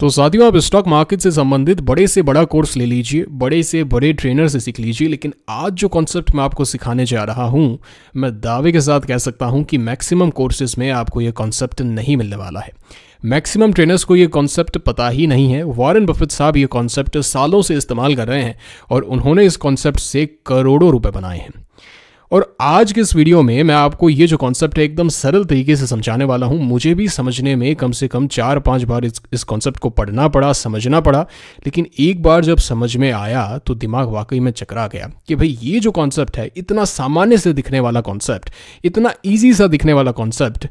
तो साथियों आप स्टॉक मार्केट से संबंधित बड़े से बड़ा कोर्स ले लीजिए बड़े से बड़े ट्रेनर से सीख लीजिए लेकिन आज जो कॉन्सेप्ट मैं आपको सिखाने जा रहा हूं मैं दावे के साथ कह सकता हूं कि मैक्सिमम कोर्सेज में आपको ये कॉन्सेप्ट नहीं मिलने वाला है मैक्सिमम ट्रेनर्स को ये कॉन्सेप्ट पता ही नहीं है वारन बफेट साहब ये कॉन्सेप्ट सालों से इस्तेमाल कर रहे हैं और उन्होंने इस कॉन्सेप्ट से करोड़ों रुपए बनाए हैं और आज के इस वीडियो में मैं आपको ये जो कॉन्सेप्ट है एकदम सरल तरीके से समझाने वाला हूँ मुझे भी समझने में कम से कम चार पाँच बार इस इस कॉन्सेप्ट को पढ़ना पड़ा समझना पड़ा लेकिन एक बार जब समझ में आया तो दिमाग वाकई में चकरा गया कि भाई ये जो कॉन्सेप्ट है इतना सामान्य से दिखने वाला कॉन्सेप्ट इतना ईजी सा दिखने वाला कॉन्सेप्ट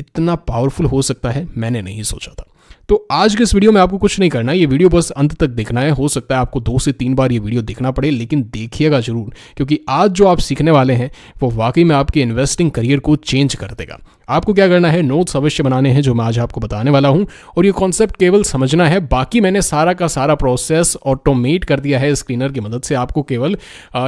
इतना पावरफुल हो सकता है मैंने नहीं सोचा था तो आज के इस वीडियो में आपको कुछ नहीं करना ये वीडियो बस अंत तक देखना है हो सकता है आपको दो से तीन बार ये वीडियो देखना पड़े लेकिन देखिएगा जरूर क्योंकि आज जो आप सीखने वाले हैं वो वाकई में आपके इन्वेस्टिंग करियर को चेंज कर देगा आपको क्या करना है नोट्स अवश्य बनाने हैं जो मैं आज आपको बताने वाला हूँ और ये कॉन्सेप्ट केवल समझना है बाकी मैंने सारा का सारा प्रोसेस ऑटोमेट कर दिया है स्क्रीनर की मदद से आपको केवल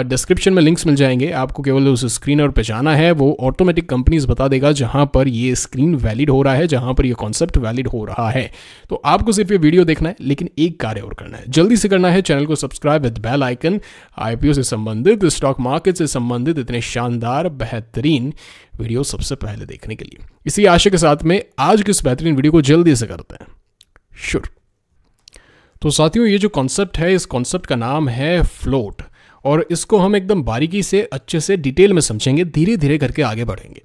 डिस्क्रिप्शन में लिंक्स मिल जाएंगे आपको केवल उस स्क्रीनर पर जाना है वो ऑटोमेटिक कंपनीज बता देगा जहाँ पर ये स्क्रीन वैलिड हो रहा है जहाँ पर यह कॉन्सेप्ट वैलिड हो रहा है तो आपको सिर्फ ये वीडियो देखना है लेकिन एक कार्य और करना है जल्दी से करना है चैनल को subscribe with bell icon IPO से संबंधित स्टॉक मार्केट से संबंधित इतने शानदार बेहतरीन वीडियो सबसे पहले देखने के लिए इसी आशय के साथ में आज के इस बेहतरीन वीडियो को जल्दी से करते हैं श्योर तो साथियों ये जो कॉन्सेप्ट है इस कॉन्सेप्ट का नाम है फ्लोट और इसको हम एकदम बारीकी से अच्छे से डिटेल में समझेंगे धीरे धीरे करके आगे बढ़ेंगे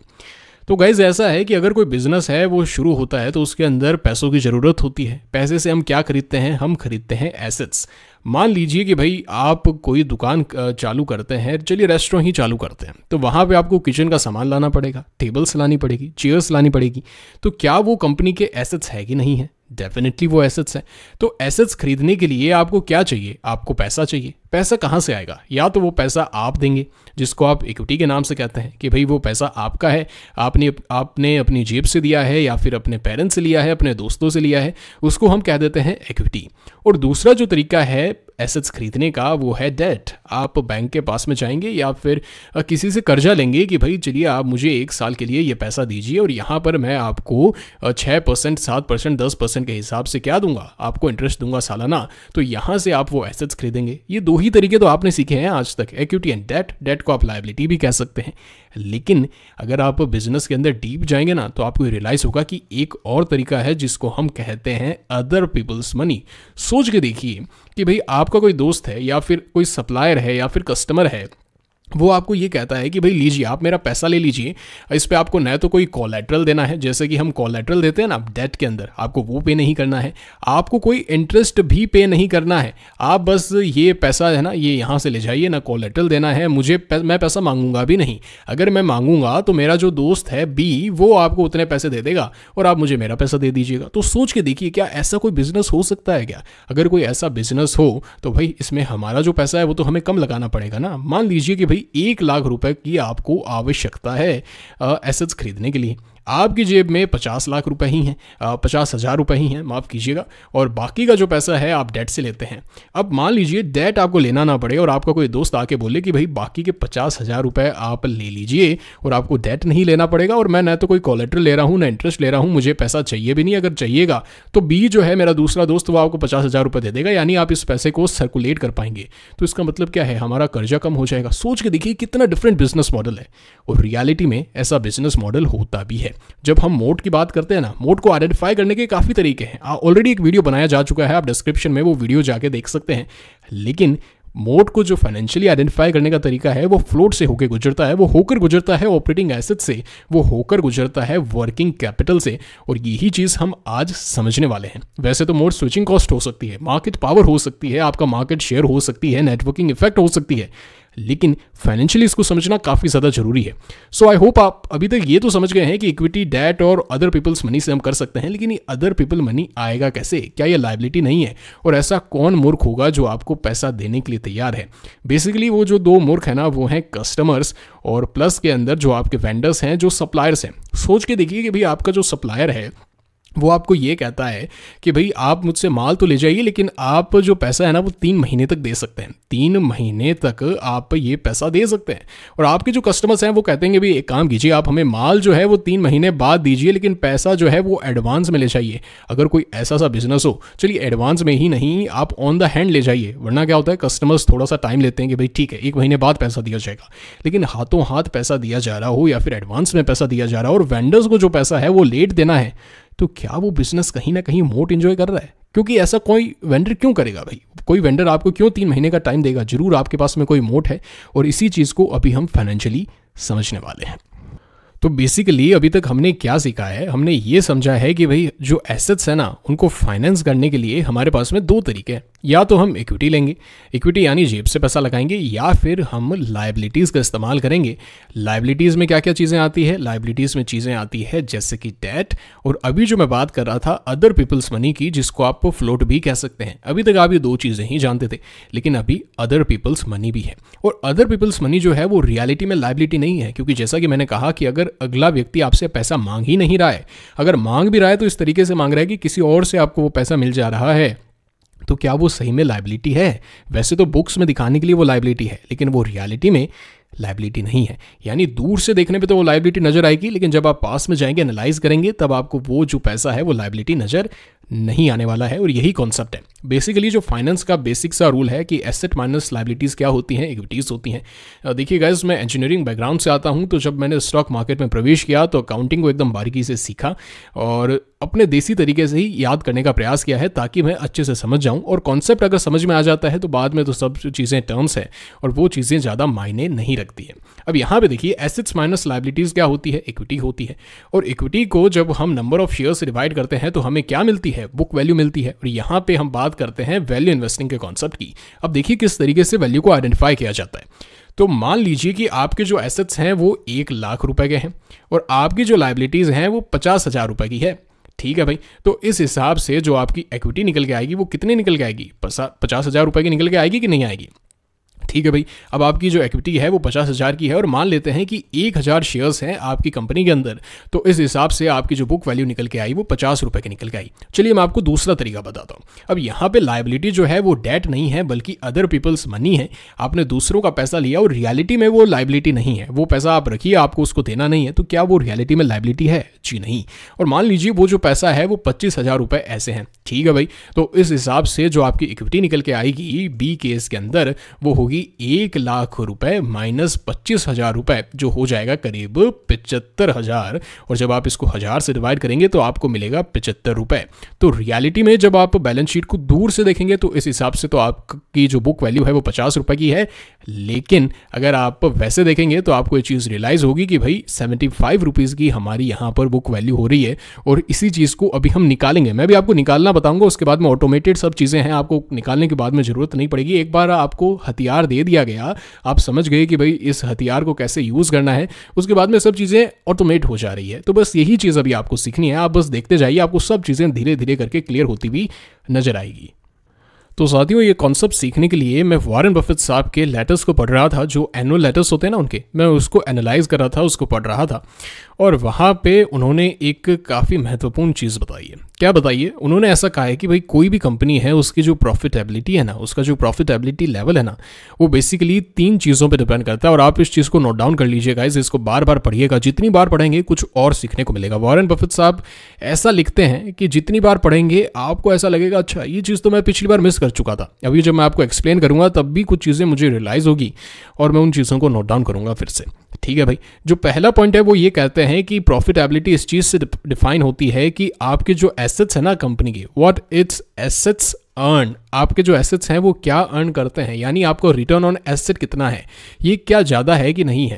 तो गाइज ऐसा है कि अगर कोई बिजनेस है वो शुरू होता है तो उसके अंदर पैसों की ज़रूरत होती है पैसे से हम क्या खरीदते हैं हम खरीदते हैं एसेट्स मान लीजिए कि भाई आप कोई दुकान चालू करते हैं चलिए रेस्टोरेंट ही चालू करते हैं तो वहाँ पे आपको किचन का सामान लाना पड़ेगा टेबल्स लानी पड़ेगी चेयर्स लानी पड़ेगी तो क्या वो कंपनी के एसेट्स है कि नहीं है डेफिनेटली वो एसेट्स हैं तो एसेट्स खरीदने के लिए आपको क्या चाहिए आपको पैसा चाहिए पैसा कहाँ से आएगा या तो वो पैसा आप देंगे जिसको आप इक्विटी के नाम से कहते हैं कि भाई वो पैसा आपका है आपने आपने अपनी जेब से दिया है या फिर अपने पेरेंट्स से लिया है अपने दोस्तों से लिया है उसको हम कह देते हैं इक्विटी और दूसरा जो तरीका है एसेट्स खरीदने का वो है डेट आप बैंक के पास में जाएंगे या फिर किसी से कर्जा लेंगे कि भाई चलिए आप मुझे एक साल के लिए ये पैसा दीजिए और यहाँ पर मैं आपको छः परसेंट सात परसेंट दस परसेंट के हिसाब से क्या दूंगा आपको इंटरेस्ट दूंगा सालाना तो यहाँ से आप वो एसेट्स खरीदेंगे ये दो ही तरीके तो आपने सीखे हैं आज तक एक्विटी एंड डेट डेट को आप लाइबिलिटी भी कह सकते हैं लेकिन अगर आप बिजनेस के अंदर डीप जाएंगे ना तो आपको रियलाइज होगा कि एक और तरीका है जिसको हम कहते हैं अदर पीपल्स मनी सोच के देखिए कि भाई आपका कोई दोस्त है या फिर कोई सप्लायर है या फिर कस्टमर है वो आपको ये कहता है कि भाई लीजिए आप मेरा पैसा ले लीजिए इस पर आपको न तो कोई कॉलेट्रल देना है जैसे कि हम कॉलेट्रल देते हैं ना डेट के अंदर आपको वो पे नहीं करना है आपको कोई इंटरेस्ट भी पे नहीं करना है आप बस ये पैसा है ना ये यहाँ से ले जाइए ना कॉलेट्रल देना है मुझे पै, मैं पैसा मांगूंगा भी नहीं अगर मैं मांगूंगा तो मेरा जो दोस्त है बी वो आपको उतने पैसे दे देगा और आप मुझे मेरा पैसा दे दीजिएगा तो सोच के देखिए क्या ऐसा कोई बिजनेस हो सकता है क्या अगर कोई ऐसा बिजनेस हो तो भाई इसमें हमारा जो पैसा है वो तो हमें कम लगाना पड़ेगा ना मान लीजिए कि भाई एक लाख रुपए की आपको आवश्यकता है एसेट्स खरीदने के लिए आपकी जेब में पचास लाख रुपए ही हैं पचास हज़ार रुपये ही हैं माफ़ कीजिएगा और बाकी का जो पैसा है आप डेट से लेते हैं अब मान लीजिए डेट आपको लेना ना पड़े और आपका कोई दोस्त आके बोले कि भाई बाकी के पचास हज़ार रुपये आप ले लीजिए और आपको डेट नहीं लेना पड़ेगा और मैं ना तो कोई कॉलेटर ले रहा हूँ ना इंटरेस्ट ले रहा हूँ मुझे पैसा चाहिए भी नहीं अगर चाहिएगा तो बी जो है मेरा दूसरा दोस्त वो आपको पचास हज़ार रुपये दे देगा यानी आप इस पैसे को सर्कुलेट कर पाएंगे तो इसका मतलब क्या है हमारा कर्जा कम हो जाएगा सोच के देखिए कितना डिफरेंट बिजनेस मॉडल है और रियलिटी में ऐसा बिजनेस मॉडल होता भी है है जब हम मोड की बात करते हैं ना मोड को आइडेंटिफाई करने के काफ़ी तरीके हैं ऑलरेडी एक वीडियो बनाया जा चुका है आप डिस्क्रिप्शन में वो वीडियो जाके देख सकते हैं लेकिन मोड को जो फाइनेंशियली आइडेंटिफाई करने का तरीका है वो फ्लोट से होकर गुजरता है वो होकर गुजरता है ऑपरेटिंग एसेट से वो होकर गुजरता है वर्किंग कैपिटल से और यही चीज़ हम आज समझने वाले हैं वैसे तो मोड स्विचिंग कॉस्ट हो सकती है मार्केट पावर हो सकती है आपका मार्केट शेयर हो सकती है नेटवर्किंग इफेक्ट हो सकती है लेकिन फाइनेंशियली इसको समझना काफ़ी ज़्यादा जरूरी है सो आई होप आप अभी तक ये तो समझ गए हैं कि इक्विटी डेट और अदर पीपल्स मनी से हम कर सकते हैं लेकिन ये अदर पीपल मनी आएगा कैसे क्या ये लाइबिलिटी नहीं है और ऐसा कौन मूर्ख होगा जो आपको पैसा देने के लिए तैयार है बेसिकली वो जो दो मूर्ख है ना वो हैं कस्टमर्स और प्लस के अंदर जो आपके वेंडर्स हैं जो सप्लायर्स हैं सोच के देखिए कि भाई आपका जो सप्लायर है वो आपको ये कहता है कि भाई आप मुझसे माल तो ले जाइए लेकिन आप जो पैसा है ना वो तीन महीने तक दे सकते हैं तीन महीने तक आप ये पैसा दे सकते हैं और आपके जो कस्टमर्स हैं वो कहते हैं भाई एक काम कीजिए आप हमें माल जो है वो तीन महीने बाद दीजिए लेकिन पैसा जो है वो एडवांस में ले जाइए अगर कोई ऐसा सा बिजनेस हो चलिए एडवांस में ही नहीं आप ऑन द हैंड ले जाइए वरना क्या होता है कस्टमर्स थोड़ा सा टाइम लेते हैं कि भाई ठीक है एक महीने बाद पैसा दिया जाएगा लेकिन हाथों हाथ पैसा दिया जा रहा हो या फिर एडवांस में पैसा दिया जा रहा हो और वेंडर्स को जो पैसा है वो लेट देना है तो क्या वो बिजनेस कहीं ना कहीं मोट इन्जॉय कर रहा है क्योंकि ऐसा कोई वेंडर क्यों करेगा भाई कोई वेंडर आपको क्यों तीन महीने का टाइम देगा जरूर आपके पास में कोई मोट है और इसी चीज़ को अभी हम फाइनेंशियली समझने वाले हैं तो बेसिकली अभी तक हमने क्या सीखा है हमने ये समझा है कि भाई जो एसेट्स है ना उनको फाइनेंस करने के लिए हमारे पास में दो तरीके हैं या तो हम इक्विटी लेंगे इक्विटी यानी जेब से पैसा लगाएंगे या फिर हम लाइबिलिटीज़ का इस्तेमाल करेंगे लाइबिलिटीज़ में क्या क्या चीज़ें आती है लाइबिलिटीज़ में चीज़ें आती है जैसे कि डेट और अभी जो मैं बात कर रहा था अदर पीपल्स मनी की जिसको आप फ्लोट भी कह सकते हैं अभी तक आप ये दो चीज़ें ही जानते थे लेकिन अभी अदर पीपल्स मनी भी है और अदर पीपल्स मनी जो है वो रियलिटी में लाइबिलिटी नहीं है क्योंकि जैसा कि मैंने कहा कि अगर अगला व्यक्ति आपसे पैसा मांग ही नहीं रहा है अगर मांग भी रहा है तो इस तरीके से मांग रहा है कि किसी और से आपको वो पैसा मिल जा रहा है तो क्या वो सही में लाइबिलिटी है वैसे तो बुक्स में दिखाने के लिए वो लाइबिलिटी है लेकिन वो रियलिटी में लाइबिलिटी नहीं है यानी दूर से देखने पे तो वो लाइबिलिटी नज़र आएगी लेकिन जब आप पास में जाएंगे एनालाइज करेंगे तब आपको वो जो पैसा है वो लाइबिलिटी नज़र नहीं आने वाला है और यही कॉन्सेप्ट है बेसिकली जो फाइनेंस का बेसिक सा रूल है कि एसेट माइनस लाइबिलिटीज़ क्या होती हैं इक्विटीज़ होती हैं देखिए गाइज मैं इंजीनियरिंग बैकग्राउंड से आता हूँ तो जब मैंने स्टॉक मार्केट में प्रवेश किया तो अकाउंटिंग को एकदम बारीकी से सीखा और अपने देसी तरीके से ही याद करने का प्रयास किया है ताकि मैं अच्छे से समझ जाऊँ और कॉन्सेप्ट अगर समझ में आ जाता है तो बाद में तो सब चीज़ें टर्म्स हैं और वो चीज़ें ज़्यादा मायने नहीं रखती हैं अब यहाँ पर देखिए एसेट्स माइनस लाइबिलिटीज़ क्या होती है इक्विटी होती है और इक्विटी को जब हम नंबर ऑफ शेयर्स डिवाइड करते हैं तो हमें क्या मिलती है है बुक वैल्यू मिलती है और यहाँ पे हम बात करते हैं वैल्यू इन्वेस्टिंग के कॉन्सेप्ट की अब देखिए किस तरीके से वैल्यू को आइडेंटिफाई किया जाता है तो मान लीजिए कि आपके जो एसेट्स हैं वो एक लाख रुपए के हैं और आपकी जो लाइबिलिटीज़ हैं वो पचास हज़ार रुपए की है ठीक है भाई तो इस हिसाब से जो आपकी इक्विटी निकल के आएगी वो कितने निकल के आएगी पचास हज़ार रुपए की निकल के आएगी कि नहीं आएगी ठीक है भाई अब आपकी जो इक्विटी है वो पचास हज़ार की है और मान लेते हैं कि एक हज़ार शेयर्स हैं आपकी कंपनी के अंदर तो इस हिसाब से आपकी जो बुक वैल्यू निकल के आई वो पचास रुपये की निकल के आई चलिए मैं आपको दूसरा तरीका बताता हूँ अब यहाँ पे लाइबिलिटी जो है वो डेट नहीं है बल्कि अदर पीपल्स मनी है आपने दूसरों का पैसा लिया और रियलिटी में वो लाइबिलिटी नहीं है वो पैसा आप रखिए आपको उसको देना नहीं है तो क्या वो रियलिटी में लाइबिलिटी है जी नहीं और मान लीजिए वो जो पैसा है वो पच्चीस हज़ार ऐसे हैं ठीक है भाई तो इस हिसाब से जो आपकी इक्विटी निकल के आएगी बी केस के अंदर वो होगी होगी एक लाख रुपए माइनस पच्चीस हजार रुपए जो हो जाएगा करीब पिचहत्तर हजार और जब आप इसको हजार से डिवाइड करेंगे तो आपको मिलेगा पिचहत्तर रुपए तो रियलिटी में जब आप बैलेंस शीट को दूर से देखेंगे तो इस हिसाब से तो आपकी जो बुक वैल्यू है वो पचास रुपए की है लेकिन अगर आप वैसे देखेंगे तो आपको ये चीज़ रियलाइज होगी कि भाई सेवेंटी फाइव रुपीज़ की हमारी यहां पर बुक वैल्यू हो रही है और इसी चीज़ को अभी हम निकालेंगे मैं भी आपको निकालना बताऊंगा उसके बाद में ऑटोमेटेड सब चीज़ें हैं आपको निकालने के बाद में ज़रूरत नहीं पड़ेगी एक बार आपको हथियार हथियार दे दिया गया आप समझ गए कि भाई इस हथियार को कैसे यूज़ करना है उसके बाद में सब चीज़ें ऑटोमेट हो जा रही है तो बस यही चीज़ अभी आपको सीखनी है आप बस देखते जाइए आपको सब चीज़ें धीरे धीरे करके क्लियर होती हुई नजर आएगी तो साथियों ये कॉन्सेप्ट सीखने के लिए मैं वारन बफेट साहब के लेटर्स को पढ़ रहा था जो एनुअल लेटर्स होते हैं ना उनके मैं उसको एनालाइज कर रहा था उसको पढ़ रहा था और वहाँ पे उन्होंने एक काफ़ी महत्वपूर्ण चीज़ बताई है क्या बताइए उन्होंने ऐसा कहा है कि भाई कोई भी कंपनी है उसकी जो प्रॉफिटेबिलिटी है ना उसका जो प्रॉफिटेबिलिटी लेवल है ना वो बेसिकली तीन चीज़ों पे डिपेंड करता है और आप इस चीज़ को नोट डाउन कर लीजिए गाइज इसको बार बार पढ़िएगा जितनी बार पढ़ेंगे कुछ और सीखने को मिलेगा वॉरन बफित साहब ऐसा लिखते हैं कि जितनी बार पढ़ेंगे आपको ऐसा लगेगा अच्छा ये चीज़ तो मैं पिछली बार मिस कर चुका था अभी जब मैं आपको एक्सप्लेन करूँगा तब भी कुछ चीज़ें मुझे रियलाइज़ होगी और मैं उन चीज़ों को नोट डाउन करूँगा फिर से ठीक है भाई जो पहला पॉइंट है वो ये कहते हैं कि प्रॉफिटेबिलिटी इस चीज़ से डिफाइन होती है कि आपके जो एसेट्स हैं ना कंपनी के व्हाट इट्स एसेट्स अर्न आपके जो एसेट्स हैं वो क्या अर्न करते हैं यानी आपको रिटर्न ऑन एसेट कितना है ये क्या ज़्यादा है कि नहीं है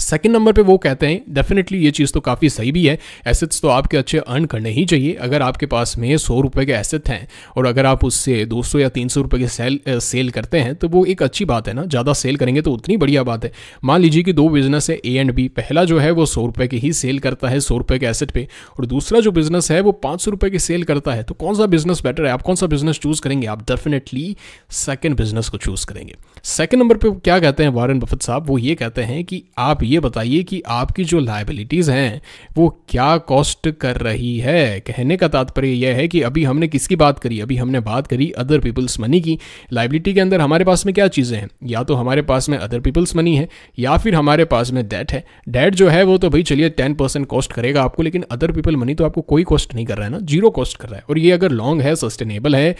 सेकेंड नंबर पे वो कहते हैं डेफिनेटली ये चीज़ तो काफ़ी सही भी है एसेट्स तो आपके अच्छे अर्न करने ही चाहिए अगर आपके पास में सौ रुपये के एसेट हैं और अगर आप उससे दो सौ या तीन सौ रुपये के सेल सेल करते हैं तो वो एक अच्छी बात है ना ज़्यादा सेल करेंगे तो उतनी बढ़िया बात है मान लीजिए कि दो बिज़नेस है ए एंड बी पहला जो है वो सौ रुपये की ही सेल करता है सौ रुपये के एसेट पर और दूसरा जो बिज़नेस है वो पाँच सौ रुपये की सेल करता है तो कौन सा बिज़नेस बेटर है आप कौन सा बिज़नेस चूज़ करेंगे आप डेफिनेटली सेकेंड बिज़नेस को चूज़ करेंगे सेकेंड नंबर पर क्या कहते हैं वारन बफत साहब वो ये कहते हैं कि आप ये बताइए कि आपकी जो लाइबिलिटीज़ हैं वो क्या कॉस्ट कर रही है कहने का तात्पर्य यह है कि अभी हमने किसकी बात करी अभी हमने बात करी अदर पीपल्स मनी की लाइबिलिटी के अंदर हमारे पास में क्या चीज़ें हैं या तो हमारे पास में अदर पीपल्स मनी है या फिर हमारे पास में डेट है डेट जो है वो तो भाई चलिए टेन परसेंट कॉस्ट करेगा आपको लेकिन अदर पीपल मनी तो आपको कोई कॉस्ट नहीं कर रहा है ना जीरो कॉस्ट कर रहा है और ये अगर लॉन्ग है सस्टेनेबल है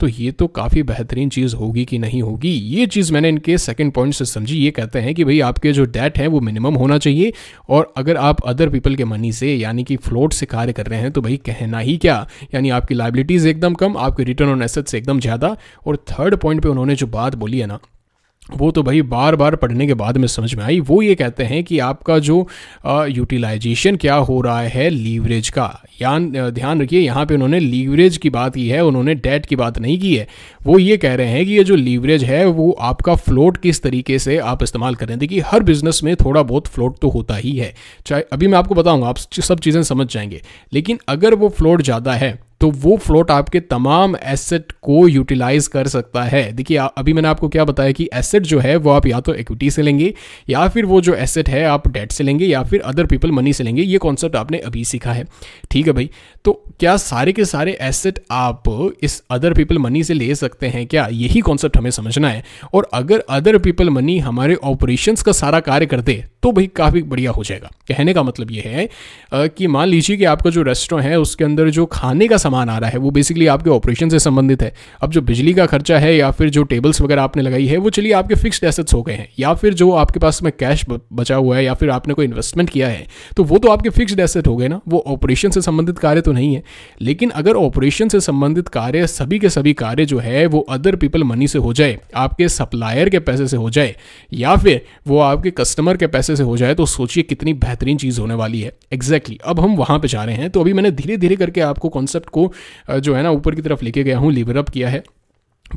तो ये तो काफ़ी बेहतरीन चीज़ होगी कि नहीं होगी ये चीज़ मैंने इनके सेकंड पॉइंट से समझी ये कहते हैं कि भाई आपके जो डेट है वो मिनिमम होना चाहिए और अगर आप अदर पीपल के मनी से यानी कि फ्लोट से कार्य कर रहे हैं तो भाई कहना ही क्या यानी आपकी लाइबिलिटीज़ एकदम कम आपके रिटर्न ऑन एसेट्स एकदम ज़्यादा और थर्ड पॉइंट पर उन्होंने जो बात बोली है ना वो तो भाई बार बार पढ़ने के बाद में समझ में आई वो ये कहते हैं कि आपका जो यूटिलाइजेशन क्या हो रहा है लीवरेज का यान ध्यान रखिए यहाँ पे उन्होंने लीवरेज की बात की है उन्होंने डेट की बात नहीं की है वो ये कह रहे हैं कि ये जो लीवरेज है वो आपका फ्लोट किस तरीके से आप इस्तेमाल करें देखिए हर बिजनेस में थोड़ा बहुत फ्लोट तो होता ही है चाहे अभी मैं आपको बताऊँगा आप सब चीज़ें समझ जाएंगे लेकिन अगर वो फ्लोट ज़्यादा है तो वो फ्लोट आपके तमाम एसेट को यूटिलाइज कर सकता है देखिए अभी मैंने आपको क्या बताया कि एसेट जो है वो आप या तो इक्विटी से लेंगे या फिर वो जो एसेट है आप डेट से लेंगे या फिर अदर पीपल मनी से लेंगे ये कॉन्सेप्ट आपने अभी सीखा है ठीक है भाई तो क्या सारे के सारे एसेट आप इस अदर पीपल मनी से ले सकते हैं क्या यही कॉन्सेप्ट हमें समझना है और अगर अदर पीपल मनी हमारे ऑपरेशंस का सारा कार्य कर दे तो भाई काफ़ी बढ़िया हो जाएगा कहने का मतलब ये है कि मान लीजिए कि आपका जो रेस्टोरेंट है उसके अंदर जो खाने का सामान सामान आ रहा है वो बेसिकली आपके ऑपरेशन से संबंधित है अब जो बिजली का खर्चा है या फिर जो टेबल्स वगैरह आपने लगाई है वो चलिए आपके फिक्स्ड एसेट्स हो गए हैं या फिर जो आपके पास में कैश बचा हुआ है या फिर आपने कोई इन्वेस्टमेंट किया है तो वो तो आपके फिक्स्ड एसेट हो गए ना वो ऑपरेशन से संबंधित कार्य तो नहीं है लेकिन अगर ऑपरेशन से संबंधित कार्य सभी के सभी कार्य जो है वो अदर पीपल मनी से हो जाए आपके सप्लायर के पैसे से हो जाए या फिर वो आपके कस्टमर के पैसे से हो जाए तो सोचिए कितनी बेहतरीन चीज़ होने वाली है एग्जैक्टली exactly. अब हम वहां पर जा रहे हैं तो अभी मैंने धीरे धीरे करके आपको कॉन्सेप्ट को जो है ना ऊपर की तरफ लेके गया हूँ लिवरअप किया है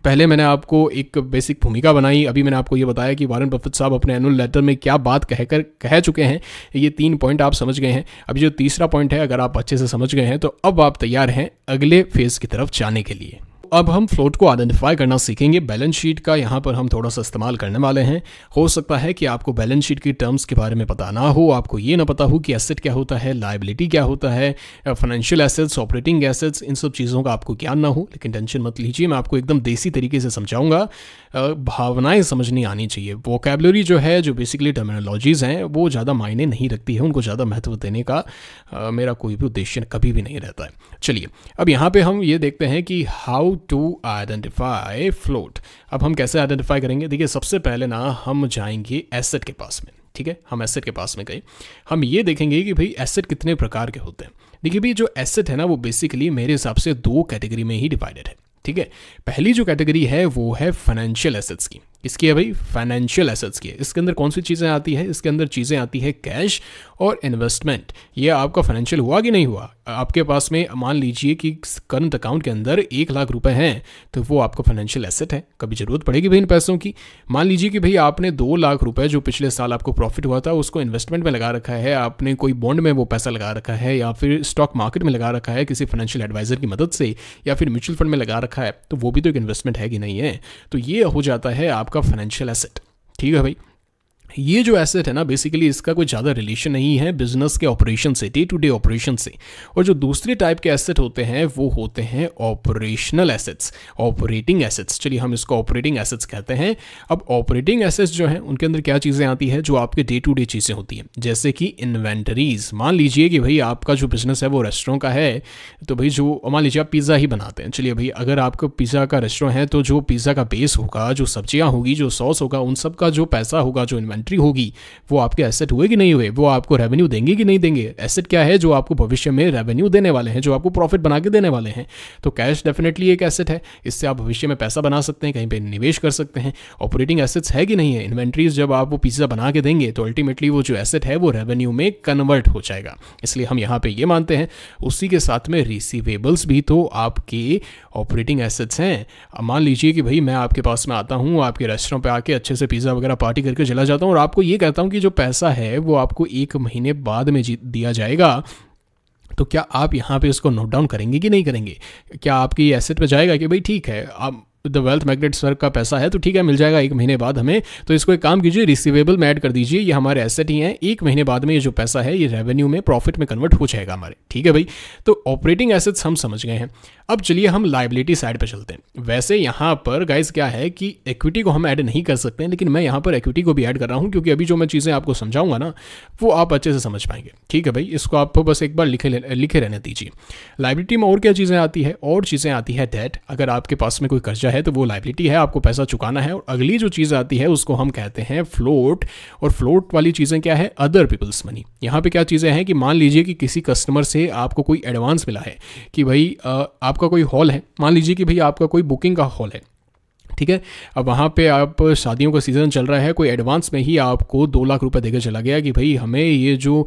पहले मैंने आपको एक बेसिक भूमिका बनाई अभी मैंने आपको ये बताया कि वारन बफत साहब अपने एनुअल लेटर में क्या बात कहकर कह चुके हैं ये तीन पॉइंट आप समझ गए हैं अभी जो तीसरा पॉइंट है अगर आप अच्छे से समझ गए हैं तो अब आप तैयार हैं अगले फेज़ की तरफ जाने के लिए अब हम फ्लोट को आइडेंटिफाई करना सीखेंगे बैलेंस शीट का यहाँ पर हम थोड़ा सा इस्तेमाल करने वाले हैं हो सकता है कि आपको बैलेंस शीट की टर्म्स के बारे में पता ना हो आपको ये ना पता हो कि एसेट क्या होता है लाइबिलिटी क्या होता है फाइनेंशियल एसेट्स ऑपरेटिंग एसेट्स इन सब चीज़ों का आपको ज्ञान ना हो लेकिन टेंशन मत लीजिए मैं आपको एकदम देसी तरीके से समझाऊंगा भावनाएं समझनी आनी चाहिए वोकेबलरी जो है जो बेसिकली टर्मिनोलॉजीज़ हैं वो ज़्यादा मायने नहीं रखती है उनको ज़्यादा महत्व देने का मेरा कोई भी उद्देश्य कभी भी नहीं रहता है चलिए अब यहाँ पर हम ये देखते हैं कि हाउ टू आइडेंटिफाई फ्लोट अब हम कैसे आइडेंटिफाई करेंगे देखिए सबसे पहले ना हम जाएंगे एसेट के पास में ठीक है हम एसेट के पास में गए हम ये देखेंगे कि भाई एसेट कितने प्रकार के होते हैं देखिए भाई जो एसेट है ना वो बेसिकली मेरे हिसाब से दो कैटेगरी में ही डिवाइडेड है ठीक है पहली जो कैटेगरी है वो है फाइनेंशियल एसेट्स की इसकी है भाई फाइनेंशियल एसेट्स की है इसके अंदर कौन सी चीज़ें आती है इसके अंदर चीज़ें आती है कैश और इन्वेस्टमेंट ये आपका फाइनेंशियल हुआ कि नहीं हुआ आपके पास में मान लीजिए कि करंट अकाउंट के अंदर एक लाख रुपए हैं तो वो आपका फाइनेंशियल एसेट है कभी ज़रूरत पड़ेगी भाई इन पैसों की मान लीजिए कि भाई आपने दो लाख रुपए जो पिछले साल आपको प्रॉफिट हुआ था उसको इन्वेस्टमेंट में लगा रखा है आपने कोई बॉन्ड में वो पैसा लगा रखा है या फिर स्टॉक मार्केट में लगा रखा है किसी फाइनेंशियल एडवाइजर की मदद से या फिर म्यूचुअल फंड में लगा रखा है तो वो भी तो एक इन्वेस्टमेंट है कि नहीं है तो ये हो जाता है आपका फाइनेंशियल एसेट ठीक है भाई ये जो एसेट है ना बेसिकली इसका कोई ज़्यादा रिलेशन नहीं है बिजनेस के ऑपरेशन से डे टू डे ऑपरेशन से और जो दूसरे टाइप के एसेट होते हैं वो होते हैं ऑपरेशनल एसेट्स ऑपरेटिंग एसेट्स चलिए हम इसको ऑपरेटिंग एसेट्स कहते हैं अब ऑपरेटिंग एसेट्स जो हैं उनके अंदर क्या चीज़ें आती है जो आपके डे टू डे चीज़ें होती हैं जैसे कि इन्वेंटरीज मान लीजिए कि भाई आपका जो बिजनेस है वो रेस्टोरों का है तो भाई जो मान लीजिए आप पिज़्ज़ा ही बनाते हैं चलिए भाई अगर आपका पिज़्ज़ा का रेस्टोरेंट है तो जो पिज़्ज़ा का बेस होगा जो सब्जियाँ होगी जो सॉस होगा उन सब का जो पैसा होगा जो इन्वेंट एंट्री होगी वो आपके एसेट हुए कि नहीं हुए वो आपको रेवेन्यू देंगे कि नहीं देंगे एसेट क्या है जो आपको भविष्य में रेवेन्यू देने वाले हैं जो आपको प्रॉफिट बना के देने वाले हैं तो कैश डेफिनेटली एक एसेट है इससे आप भविष्य में पैसा बना सकते हैं कहीं पर निवेश कर सकते हैं ऑपरेटिंग एसेट्स है कि नहीं है इन्वेंट्रीज जब आप वो पिज्ज़ा बना के देंगे तो अल्टीमेटली वो जो एसेट है वो रेवेन्यू में कन्वर्ट हो जाएगा इसलिए हम यहाँ पर ये मानते हैं उसी के साथ में रिसीवेबल्स भी तो आपके ऑपरेटिंग एसेट्स हैं मान लीजिए कि भाई मैं आपके पास में आता हूँ आपके रेस्टोरेंट पर आके अच्छे से पिज़्ज़ा वगैरह पार्टी करके चला जाता हूँ और आपको ये कहता हूँ कि जो पैसा है वो आपको एक महीने बाद में दिया जाएगा तो क्या आप यहाँ पे उसको नोट डाउन करेंगे कि नहीं करेंगे क्या आपकी एसेट पे जाएगा कि भाई ठीक है आप द वेल्थ मैग्नेट सर का पैसा है तो ठीक है मिल जाएगा एक महीने बाद हमें तो इसको एक काम कीजिए रिसीवेबल में ऐड कर दीजिए ये हमारे एसेट ही हैं एक महीने बाद में ये जो पैसा है ये रेवेन्यू में प्रॉफिट में कन्वर्ट हो जाएगा हमारे ठीक है भाई तो ऑपरेटिंग एसेट्स हम समझ गए हैं अब चलिए हम लाइबिलिटी साइड पर चलते हैं वैसे यहाँ पर गाइज क्या है कि इक्विटी को हम ऐड नहीं कर सकते हैं लेकिन मैं यहाँ पर इक्विटी को भी ऐड कर रहा हूँ क्योंकि अभी जो मैं चीज़ें आपको समझाऊंगा ना वो आप अच्छे से समझ पाएंगे ठीक है भाई इसको आप बस एक बार लिखे लिखे रहने दीजिए लाइबिलिटी में और क्या चीज़ें आती है और चीज़ें आती है डेट अगर आपके पास में कोई कर्जा है तो वो लाइबिलिटी है आपको पैसा चुकाना है और अगली जो चीज़ आती है उसको हम कहते हैं फ्लोट और फ्लोट वाली चीज़ें क्या है अदर पीपल्स मनी यहाँ पर क्या चीज़ें हैं कि मान लीजिए कि किसी कस्टमर से आपको कोई एडवांस मिला है कि भाई आप आपका कोई हॉल है मान लीजिए कि भाई आपका कोई बुकिंग का हॉल है ठीक है अब वहाँ पे आप शादियों का सीज़न चल रहा है कोई एडवांस में ही आपको दो लाख रुपए देकर चला गया कि भाई हमें ये जो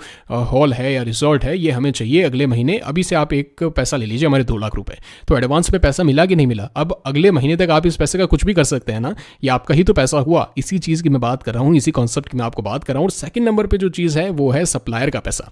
हॉल है या रिजॉर्ट है ये हमें चाहिए अगले महीने अभी से आप एक पैसा ले लीजिए हमारे दो लाख रुपये तो एडवांस में पैसा मिला कि नहीं मिला अब अगले महीने तक आप इस पैसे का कुछ भी कर सकते हैं ना ये आपका ही तो पैसा हुआ इसी चीज़ की मैं बात कर रहा हूँ इसी कॉन्सेप्ट की मैं आपको बात कर रहा हूँ और सेकेंड नंबर पर जो चीज़ है वो है सप्लायर का पैसा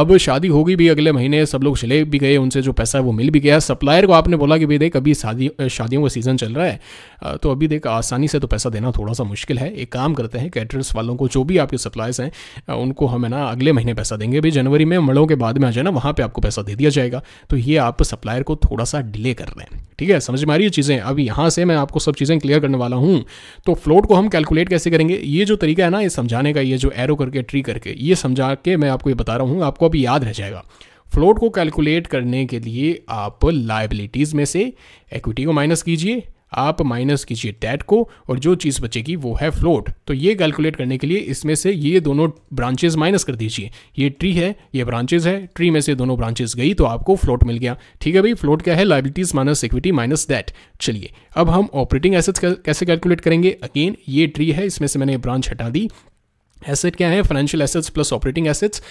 अब शादी होगी भी अगले महीने सब लोग चले भी गए उनसे जो पैसा है वो मिल भी गया सप्लायर को आपने बोला कि भाई देख अभी शादी शादियों का सीज़न चल रहा है तो अभी देख आसानी से तो पैसा देना थोड़ा सा मुश्किल है एक काम करते हैं कैटरर्स वालों को जो भी आपके सप्लायर्स हैं उनको हम है ना अगले महीने पैसा देंगे भाई जनवरी में मड़ों के बाद में आ जाए ना वहाँ पर आपको पैसा दे दिया जाएगा तो ये आप सप्लायर को थोड़ा सा डिले कर रहे हैं ठीक है समझ में आ रही है चीज़ें अब यहाँ से मैं आपको सब चीज़ें क्लियर करने वाला हूँ तो फ्लोट को हम कैलकुलेट कैसे करेंगे ये जो तरीका है ना ये समझाने का ये जो एरो करके ट्री करके ये समझा के मैं आपको ये बता रहा हूँ आपको अभी याद रह जाएगा फ्लोट को कैलकुलेट करने के लिए आप लाइबिलिटीज़ में से एक्विटी को माइनस कीजिए आप माइनस कीजिए डेट को और जो चीज़ बचेगी वो है फ्लोट तो ये कैलकुलेट करने के लिए इसमें से ये दोनों ब्रांचेज माइनस कर दीजिए ये ट्री है ये ब्रांचेज है ट्री में से दोनों ब्रांचेज गई तो आपको फ्लोट मिल गया ठीक है भाई फ्लोट क्या है liabilities minus equity minus debt चलिए अब हम ऑपरेटिंग एसेट्स कैसे कैलकुलेट करेंगे अगेन ये ट्री है इसमें से मैंने ब्रांच हटा दी एसेट क्या है financial assets plus operating assets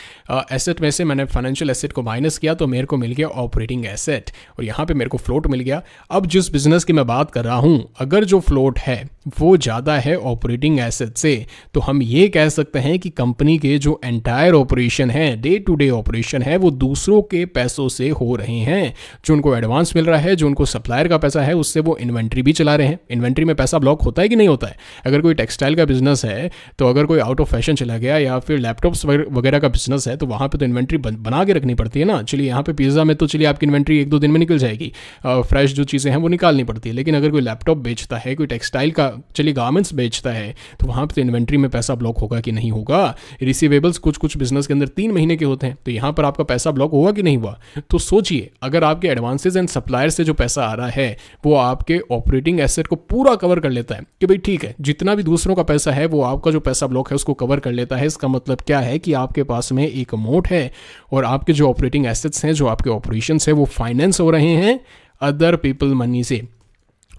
asset में से मैंने फाइनेंशियल एसेट को माइनस किया तो मेरे को मिल गया ऑपरेटिंग एसेट और यहाँ पे मेरे को फ्लोट मिल गया अब जिस बिजनेस की मैं बात कर रहा हूँ अगर जो फ्लोट है वो ज़्यादा है ऑपरेटिंग एसेट से तो हम ये कह सकते हैं कि कंपनी के जो एंटायर ऑपरेशन है डे टू डे ऑपरेशन है वो दूसरों के पैसों से हो रहे हैं जो उनको एडवांस मिल रहा है जो उनको सप्लायर का पैसा है उससे वो इन्वेंट्री भी चला रहे हैं इन्वेंट्री में पैसा ब्लॉक होता है कि नहीं होता है अगर कोई टेक्सटाइल का बिजनेस है तो अगर कोई आउट ऑफ फैशन चला गया या फिर लैपटॉप्स वगैरह का बिजनेस है तो वहाँ पर तो इन्वेंट्री बना के रखनी पड़ती है ना चलिए यहाँ पे पिज्ज़ा में तो चलिए आपकी इन्वेंट्री एक दो दिन में निकल जाएगी फ्रेश जो चीज़ें हैं वो निकालनी पड़ती है लेकिन अगर कोई लैपटॉप बेचता है कोई टेक्सटाइल का चलिए गारमेंट्स बेचता है तो वहाँ पर तो इन्वेंट्री में पैसा ब्लॉक होगा कि नहीं होगा रिसीवेबल्स कुछ कुछ बिजनेस के अंदर तीन महीने के होते हैं तो यहाँ पर आपका पैसा ब्लॉक हुआ कि नहीं हुआ तो सोचिए अगर आपके एडवांसेज एंड सप्लायर से जो पैसा आ रहा है वो आपके ऑपरेटिंग एसेट को पूरा कवर कर लेता है कि भाई ठीक है जितना भी दूसरों का पैसा है वो आपका जो पैसा ब्लॉक है उसको कवर कर लेता है इसका मतलब क्या है कि आपके पास में एक अमाउंट है और आपके जो ऑपरेटिंग एसेट्स हैं जो आपके ऑपरेशन है वो फाइनेंस हो रहे हैं अदर पीपल मनी से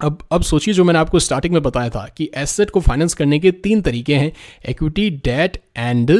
अब अब सोचिए जो मैंने आपको स्टार्टिंग में बताया था कि एसेट को फाइनेंस करने के तीन तरीके हैं इक्विटी डेट एंड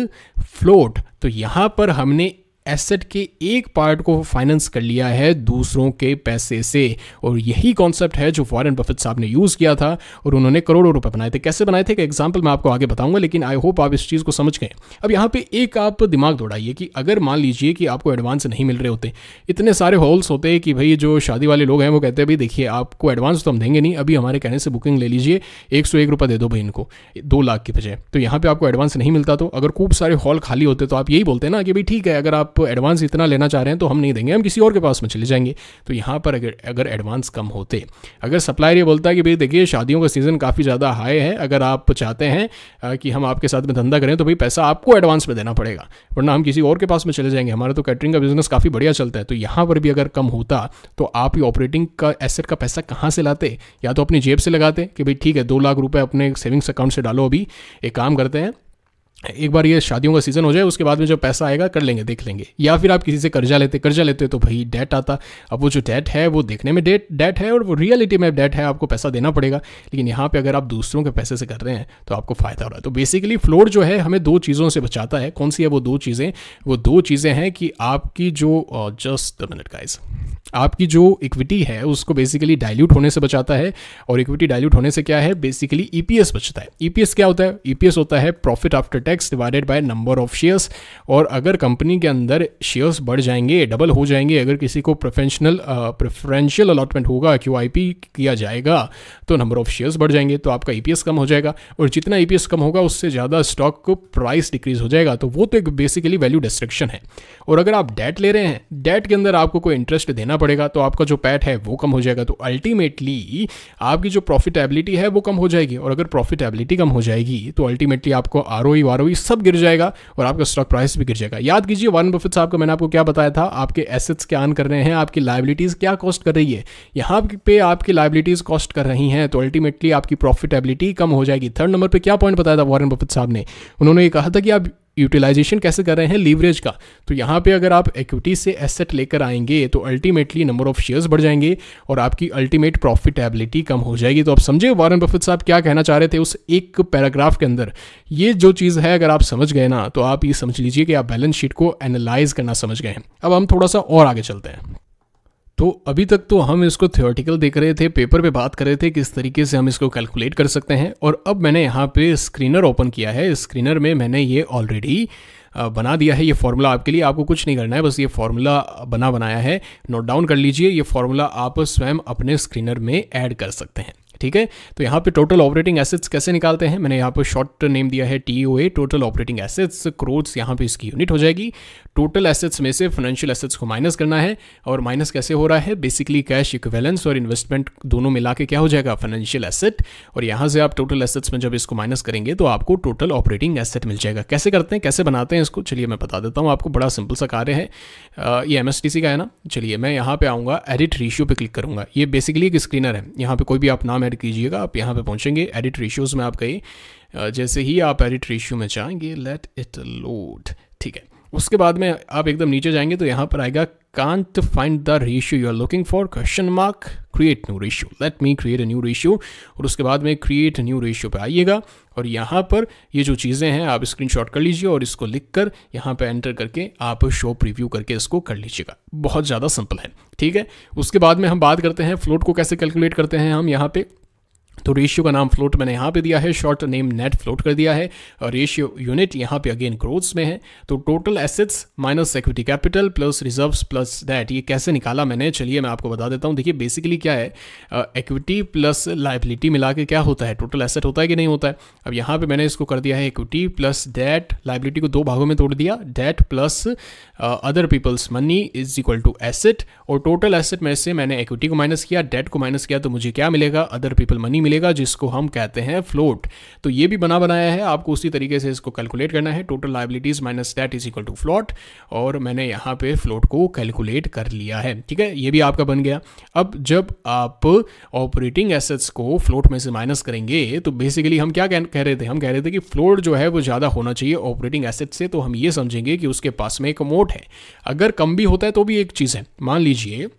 फ्लोट तो यहाँ पर हमने एसेट के एक पार्ट को फाइनेंस कर लिया है दूसरों के पैसे से और यही कॉन्सेप्ट है जो वॉरेन बफेट साहब ने यूज़ किया था और उन्होंने करोड़ों रुपए बनाए थे कैसे बनाए थे एक एग्जाम्पल मैं आपको आगे बताऊंगा लेकिन आई होप आप इस चीज़ को समझ गए अब यहाँ पे एक आप दिमाग दौड़ाइए कि अगर मान लीजिए कि आपको एडवांस नहीं मिल रहे होते इतने सारे हॉल्स होते कि भाई जो शादी वाले लोग हैं वो कहते हैं भाई देखिए आपको एडवांस तो हम देंगे नहीं अभी हमारे कहने से बुकिंग ले लीजिए एक सौ एक रुपये दे दो भाई इनको दो लाख की बजाय तो यहाँ पर आपको एडवांस नहीं मिलता तो अगर खूब सारे हॉल खाली होते तो आप यही बोलते ना कि भाई ठीक है अगर आप आप एडवांस इतना लेना चाह रहे हैं तो हम नहीं देंगे हम किसी और के पास में चले जाएंगे तो यहाँ पर अगर अगर एडवांस कम होते अगर सप्लायर ये बोलता है कि भाई देखिए शादियों का सीज़न काफ़ी ज़्यादा हाई है अगर आप चाहते हैं कि हम आपके साथ में धंधा करें तो भाई पैसा आपको एडवांस में देना पड़ेगा वरना हम किसी और के पास में चले जाएंगे हमारा तो कैटरिंग का बिज़नेस काफ़ी बढ़िया चलता है तो यहाँ पर भी अगर कम होता तो आप ये ऑपरेटिंग का एसेट का पैसा कहाँ से लाते या तो अपनी जेब से लगाते कि भाई ठीक है दो लाख रुपये अपने सेविंग्स अकाउंट से डालो अभी एक काम करते हैं एक बार ये शादियों का सीज़न हो जाए उसके बाद में जो पैसा आएगा कर लेंगे देख लेंगे या फिर आप किसी से कर्जा लेते कर्जा लेते तो भाई डेट आता अब वो जो डेट है वो देखने में डेट डेट है और वो रियलिटी में डेट है आपको पैसा देना पड़ेगा लेकिन यहाँ पे अगर आप दूसरों के पैसे से कर रहे हैं तो आपको फ़ायदा हो रहा है तो बेसिकली फ्लोर जो है हमें दो चीज़ों से बचाता है कौन सी है वो दो चीज़ें वो दो चीज़ें हैं कि आपकी जो जस्ट मिनट गाइज आपकी जो इक्विटी है उसको बेसिकली डाइल्यूट होने से बचाता है और इक्विटी डाइल्यूट होने से क्या है बेसिकली ईपीएस e बचता है ईपीएस e क्या होता है ईपीएस e होता है profit after tax tax divided by number of shares और अगर कंपनी के अंदर शेयर्स बढ़ जाएंगे डबल हो जाएंगे अगर किसी को प्रोफेशनल प्रेफरेंशियल अलॉटमेंट होगा क्यू किया जाएगा तो नंबर ऑफ शेयर्स बढ़ जाएंगे तो आपका ई e कम हो जाएगा और जितना ई e कम होगा उससे ज़्यादा स्टॉक को प्राइस डिक्रीज हो जाएगा तो वो तो एक बेसिकली वैल्यू डिस्ट्रिक्शन है और अगर आप डेट ले रहे हैं डेट के अंदर आपको कोई इंटरेस्ट देना पड़ेगा तो आपका जो पैट है वो कम हो जाएगा तो अल्टीमेटली आपकी जो प्रॉफिटेबिलिटी है वो कम हो जाएगी और अगर प्रॉफिटेबिलिटी कम हो जाएगी तो अल्टीमेटली आपको आर ओ आर सब गिर जाएगा और आपका स्टॉक प्राइस भी गिर जाएगा याद कीजिए वारन बफेट साहब को मैंने आपको क्या बताया था आपके एसेट्स क्या कर रहे हैं आपकी लाइबिलिटीज़ क्या कॉस्ट कर रही है यहाँ पे आपकी लाइबिलिटीज़ कॉस्ट कर रही हैं तो अल्टीमेटली आपकी प्रॉफिटेबिलिटी कम हो जाएगी थर्ड नंबर पर क्या पॉइंट बताया था वारन बफेट साहब ने उन्होंने ये कहा था कि आप यूटिलाइजेशन कैसे कर रहे हैं लीवरेज का तो यहाँ पे अगर आप इक्विटी से एसेट लेकर आएंगे तो अल्टीमेटली नंबर ऑफ शेयर्स बढ़ जाएंगे और आपकी अल्टीमेट प्रॉफिटेबिलिटी कम हो जाएगी तो आप समझे वारन बफेट साहब क्या कहना चाह रहे थे उस एक पैराग्राफ के अंदर ये जो चीज़ है अगर आप समझ गए ना तो आप ये समझ लीजिए कि आप बैलेंस शीट को एनालाइज करना समझ गए हैं अब हम थोड़ा सा और आगे चलते हैं तो अभी तक तो हम इसको थियोरटिकल देख रहे थे पेपर पे बात कर रहे थे किस तरीके से हम इसको कैलकुलेट कर सकते हैं और अब मैंने यहाँ पे स्क्रीनर ओपन किया है स्क्रीनर में मैंने ये ऑलरेडी बना दिया है ये फार्मूला आपके लिए आपको कुछ नहीं करना है बस ये फार्मूला बना बनाया है नोट डाउन कर लीजिए ये फार्मूला आप स्वयं अपने स्क्रीनर में ऐड कर सकते हैं ठीक है तो यहाँ पे टोटल ऑपरेटिंग एसेट्स कैसे निकालते हैं मैंने यहाँ पर शॉर्ट नेम दिया है T O A total operating assets crores यहाँ पे इसकी यूनिट हो जाएगी टोटल एसेट्स में से फाइनेंशियल एसेट्स को माइनस करना है और माइनस कैसे हो रहा है बेसिकली कैश इक्वेलेंस और इन्वेस्टमेंट दोनों मिला के क्या हो जाएगा फाइनेंशियल एसेट और यहाँ से आप टोटल एसेट्स में जब इसको माइनस करेंगे तो आपको टोटल ऑपरेटिंग एसेट मिल जाएगा कैसे करते हैं कैसे बनाते हैं इसको चलिए मैं बता देता हूँ आपको बड़ा सिंपल सा कार्य है ये एम का है ना चलिए मैं यहाँ पे आऊँगा एडिट रेशियो पे क्लिक करूँगा ये बेसिकली एक स्क्रीनर है यहाँ पर कोई भी आप नाम ऐड कीजिएगा आप यहाँ पे पहुँचेंगे एडिट रेशियोज़ में आप कहीं जैसे ही आप एडिट रेशियो में जाएंगे लेट इट लोड ठीक है उसके बाद में आप एकदम नीचे जाएंगे तो यहाँ पर आएगा can't find the ratio you are looking for question mark create new ratio let me create a new ratio और उसके बाद में क्रिएट न्यू रेशियो पे आइएगा और यहाँ पर ये जो चीज़ें हैं आप स्क्रीनशॉट कर लीजिए और इसको लिख कर यहाँ पर एंटर करके आप शो प्रीव्यू करके इसको कर लीजिएगा बहुत ज़्यादा सिंपल है ठीक है उसके बाद में हम बात करते हैं फ्लोट को कैसे कैलकुलेट करते हैं हम यहाँ पर तो रेशियो का नाम फ्लोट मैंने यहाँ पे दिया है शॉर्ट नेम नेट फ्लोट कर दिया है और रेशियो यूनिट यहाँ पे अगेन ग्रोथ्स में है तो total assets minus equity capital plus reserves plus that ये कैसे निकाला मैंने चलिए मैं आपको बता देता हूँ देखिए बेसिकली क्या है इक्विटी प्लस लाइबिलिटी मिला के क्या होता है टोटल एसेट होता है कि नहीं होता है अब यहाँ पर मैंने इसको कर दिया है इक्विटी प्लस डैट लाइबिलिटी को दो भागों में तोड़ दिया that plus other people's money is equal to asset और टोटल एसेट में से मैंने इक्विटी को माइनस किया डेट को माइनस किया तो मुझे क्या मिलेगा अदर पीपल मनी पानी मिलेगा जिसको हम कहते हैं फ्लोट तो ये भी बना बनाया है आपको उसी तरीके से इसको कैलकुलेट करना है total liabilities minus debt is equal to float और मैंने यहाँ पे फ्लोट को कैलकुलेट कर लिया है ठीक है ये भी आपका बन गया अब जब आप ऑपरेटिंग एसेट्स को फ्लोट में से माइनस करेंगे तो बेसिकली हम क्या कह रहे थे हम कह रहे थे कि फ्लोट जो है वो ज़्यादा होना चाहिए ऑपरेटिंग एसेट से तो हम ये समझेंगे कि उसके पास में एक मोट है अगर कम भी होता है तो भी एक चीज़ है मान लीजिए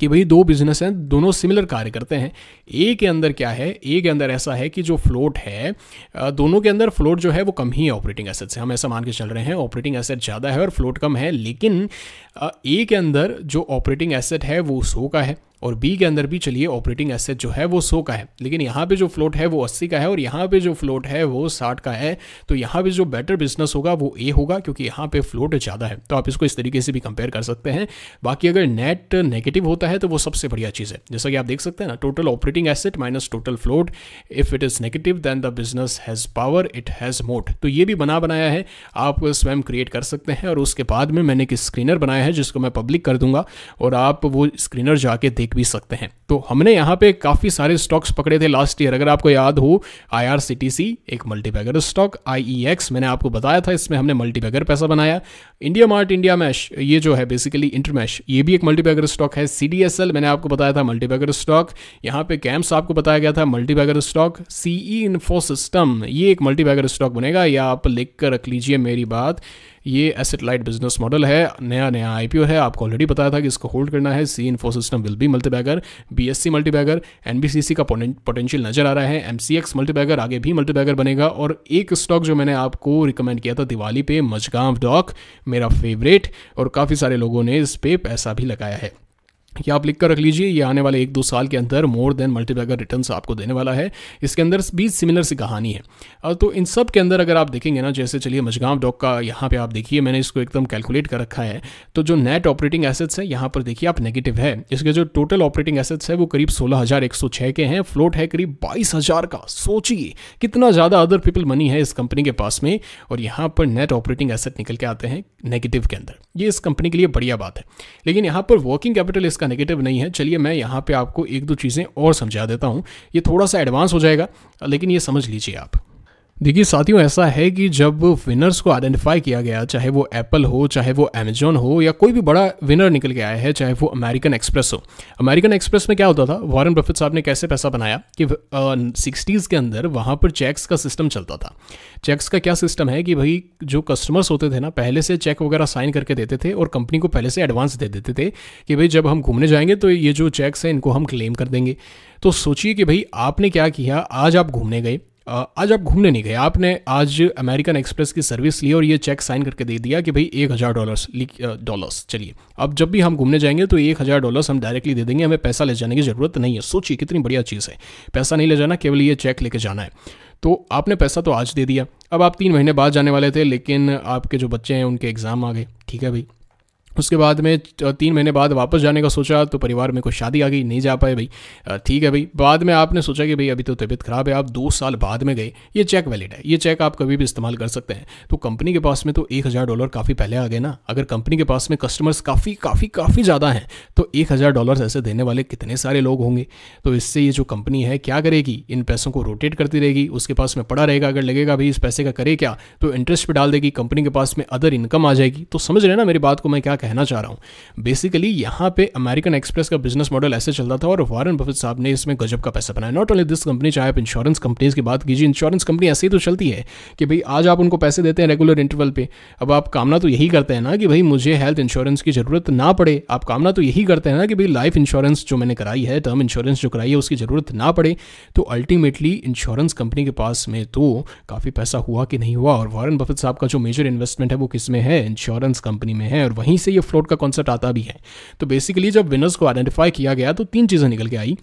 कि भाई दो बिजनेस हैं दोनों सिमिलर कार्य करते हैं ए के अंदर क्या है ए के अंदर ऐसा है कि जो फ्लोट है दोनों के अंदर फ्लोट जो है वो कम ही है ऑपरेटिंग एसेट से हम ऐसा मान के चल रहे हैं ऑपरेटिंग एसेट ज़्यादा है और फ्लोट कम है लेकिन ए के अंदर जो ऑपरेटिंग एसेट है वो सो का है और बी के अंदर भी चलिए ऑपरेटिंग एसेट जो है वो सौ का है लेकिन यहाँ पे जो फ्लोट है वो अस्सी का है और यहाँ पे जो फ्लोट है वो साठ का है तो यहाँ पे जो बेटर बिजनेस होगा वो ए होगा क्योंकि यहाँ पे फ्लोट ज़्यादा है तो आप इसको इस तरीके से भी कंपेयर कर सकते हैं बाकी अगर नेट नेगेटिव होता है तो वो सबसे बढ़िया चीज़ है जैसा कि आप देख सकते हैं ना total operating asset minus total float if it is negative then the business has power it has moat तो ये भी बना बनाया है आप स्वयं क्रिएट कर सकते हैं और उसके बाद में मैंने एक स्क्रीनर बनाया है जिसको मैं पब्लिक कर दूंगा और आप वो स्क्रीनर जाके देख भी सकते हैं तो हमने यहाँ पे काफ़ी सारे स्टॉक्स पकड़े थे लास्ट ईयर अगर आपको याद हो आई एक मल्टीबैगर स्टॉक आई मैंने आपको बताया था इसमें हमने मल्टीबैगर पैसा बनाया इंडिया मार्ट इंडिया मैश ये जो है बेसिकली इंटरमैश ये भी एक मल्टीबैगर स्टॉक है सी मैंने आपको बताया था मल्टीबैगर स्टॉक यहाँ पे कैम्स आपको बताया गया था मल्टीबैगर स्टॉक सीई इन्फोसिस्टम ये एक मल्टीबैगर स्टॉक बनेगा या आप लिख कर रख लीजिए मेरी बात ये एसेट लाइट बिजनेस मॉडल है नया नया आईपीओ है आपको ऑलरेडी बताया था कि इसको होल्ड करना है see system will be multibagger BSC multibagger NBCC का पोटेंशियल नजर आ रहा है एमसीएक्स मल्टीबैगर आगे भी मल्टीबैगर बनेगा और एक स्टॉक जो मैंने आपको रिकमेंड किया था दिवाली पे मजगांव डॉक मेरा फेवरेट और काफ़ी सारे लोगों ने इस पर पैसा भी लगाया है ये आप लिख कर रख लीजिए ये आने वाले एक दो साल के अंदर मोर देन मल्टीपैगर रिटर्न आपको देने वाला है इसके अंदर भी सिमिलर सी कहानी है तो इन सब के अंदर अगर आप देखेंगे ना जैसे चलिए मजगांव डॉक का यहाँ पे आप देखिए मैंने इसको एकदम कैलकुलेट कर रखा है तो जो नेट ऑपरेटिंग एसेट्स है यहाँ पर देखिए आप नेगेटिव है इसके जो टोटल ऑपरेटिंग एसेट्स है वो करीब सोलह के हैं फ्लोट है करीब बाईस का सोचिए कितना ज़्यादा अदर पीपल मनी है इस कंपनी के पास में और यहाँ पर नेट ऑपरेटिंग एसेट निकल के आते हैं नेगेटिव के अंदर ये इस कंपनी के लिए बढ़िया बात है लेकिन यहाँ पर वर्किंग कैपिटल इसका इसका नेगेटिव नहीं है चलिए मैं यहाँ पे आपको एक दो चीज़ें और समझा देता हूँ ये थोड़ा सा एडवांस हो जाएगा लेकिन ये समझ लीजिए आप देखिए साथियों ऐसा है कि जब विनर्स को आइडेंटिफाई किया गया चाहे वो एप्पल हो चाहे वो अमेजोन हो या कोई भी बड़ा विनर निकल के आया है चाहे वो अमेरिकन एक्सप्रेस हो अमेरिकन एक्सप्रेस में क्या होता था वॉरेन बफेट साहब ने कैसे पैसा बनाया कि सिक्सटीज़ के अंदर वहाँ पर चेक्स का सिस्टम चलता था चेक्स का क्या सिस्टम है कि भाई जो कस्टमर्स होते थे ना पहले से चेक वगैरह साइन करके देते थे और कंपनी को पहले से एडवांस दे देते थे कि भाई जब हम घूमने जाएंगे तो ये जो चेक्स हैं इनको हम क्लेम कर देंगे तो सोचिए कि भाई आपने क्या किया आज आप घूमने गए आज आप घूमने नहीं गए आपने आज अमेरिकन एक्सप्रेस की सर्विस ली और ये चेक साइन करके दे दिया कि भाई एक हज़ार डॉलर्स डॉलर्स चलिए अब जब भी हम घूमने जाएंगे तो एक हज़ार डॉलर्स हम डायरेक्टली दे देंगे हमें पैसा ले जाने की ज़रूरत नहीं है सोचिए कितनी बढ़िया चीज़ है पैसा नहीं ले जाना केवल ये चेक लेके जाना है तो आपने पैसा तो आज दे दिया अब आप तीन महीने बाद जाने वाले थे लेकिन आपके जो बच्चे हैं उनके एग्ज़ाम आ गए ठीक है भाई उसके बाद में तीन महीने बाद वापस जाने का सोचा तो परिवार में कोई शादी आ गई नहीं जा पाए भाई ठीक है भाई बाद में आपने सोचा कि भाई अभी तो तबीयत ख़राब है आप दो साल बाद में गए ये चेक वैलिड है ये चेक आप कभी भी इस्तेमाल कर सकते हैं तो कंपनी के पास में तो एक हज़ार डॉलर काफ़ी पहले आ गए ना अगर कंपनी के पास में कस्टमर्स काफ़ी काफ़ी काफ़ी ज़्यादा हैं तो एक हज़ार डॉलर ऐसे देने वाले कितने सारे लोग होंगे तो इससे ये जो कंपनी है क्या करेगी इन पैसों को रोटेट करती रहेगी उसके पास में पड़ा रहेगा अगर लगेगा भाई इस पैसे का करे क्या तो इंटरेस्ट पर डाल देगी कंपनी के पास में अदर इनकम आ जाएगी तो समझ रहे ना मेरी बात को मैं क्या कहना चाह रहा हूँ बेसिकली यहाँ पे अमेरिकन एक्सप्रेस का बिजनेस मॉडल ऐसे चलता था और वारन बफेट साहब ने इसमें गजब का पैसा बनाया नॉट ओनली दिस कंपनी चाहे आप इंश्योरेंस कंपनीज की बात कीजिए इंश्योरेंस कंपनी ऐसे ही तो चलती है कि भाई आज आप उनको पैसे देते हैं रेगुलर इंटरवल पर अब आप कामना तो यही करते हैं ना कि भाई मुझे हेल्थ इंश्योरेंस की ज़रूरत ना पड़े आप कामना तो यही करते हैं ना कि भाई लाइफ इंश्योरेंस जो मैंने कराई है टर्म इंश्योरेंस जो कराई है उसकी ज़रूरत ना पड़े तो अल्टीमेटली इंश्योरेंस कंपनी के पास में तो काफ़ी पैसा हुआ कि नहीं हुआ और वारन बफेट साहब का जो मेजर इन्वेस्टमेंट है वो किस में है इंश्योरेंस कंपनी में है और वहीं से ये फ्लोट का कॉन्सेप्ट आता भी है तो बेसिकली जब विनर्स को आइडेंटिफाई किया गया तो तीन चीज़ें निकल के आई